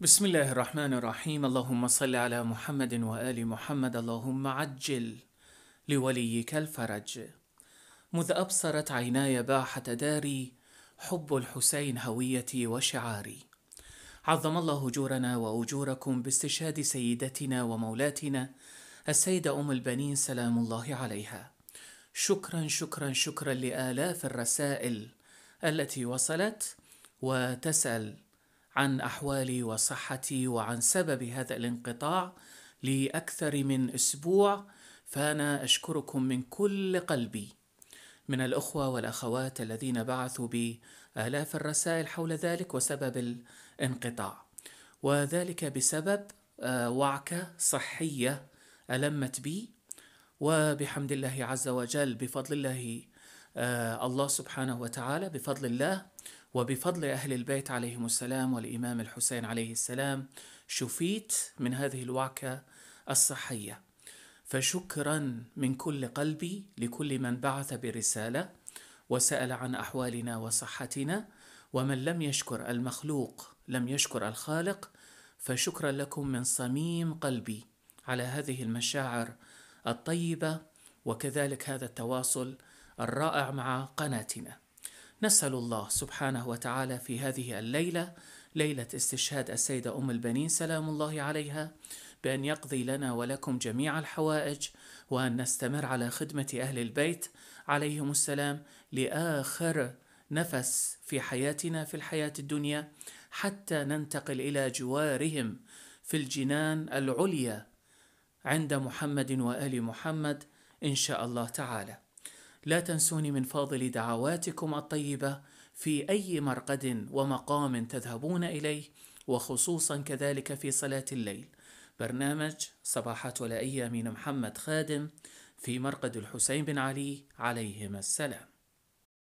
بسم الله الرحمن الرحيم اللهم صل على محمد وآل محمد اللهم عجل لوليك الفرج مذ أبصرت عيناي باحة داري حب الحسين هويتي وشعاري عظم الله أجورنا وأجوركم باستشهاد سيدتنا ومولاتنا السيدة أم البنين سلام الله عليها شكرا شكرا شكرا لآلاف الرسائل التي وصلت وتسأل عن احوالي وصحتي وعن سبب هذا الانقطاع لاكثر من اسبوع فانا اشكركم من كل قلبي من الاخوه والاخوات الذين بعثوا بي الاف الرسائل حول ذلك وسبب الانقطاع وذلك بسبب آه، وعكه صحيه المت بي وبحمد الله عز وجل بفضل الله آه، الله سبحانه وتعالى بفضل الله وبفضل أهل البيت عليهم السلام والإمام الحسين عليه السلام شفيت من هذه الوعكة الصحية فشكرا من كل قلبي لكل من بعث برسالة وسأل عن أحوالنا وصحتنا ومن لم يشكر المخلوق لم يشكر الخالق فشكرا لكم من صميم قلبي على هذه المشاعر الطيبة وكذلك هذا التواصل الرائع مع قناتنا نسأل الله سبحانه وتعالى في هذه الليلة ليلة استشهاد السيدة أم البنين سلام الله عليها بأن يقضي لنا ولكم جميع الحوائج وأن نستمر على خدمة أهل البيت عليهم السلام لآخر نفس في حياتنا في الحياة الدنيا حتى ننتقل إلى جوارهم في الجنان العليا عند محمد وآل محمد إن شاء الله تعالى لا تنسوني من فاضل دعواتكم الطيبة في أي مرقد ومقام تذهبون إليه وخصوصا كذلك في صلاة الليل برنامج صباحات ولا أيام محمد خادم في مرقد الحسين بن علي عليهما السلام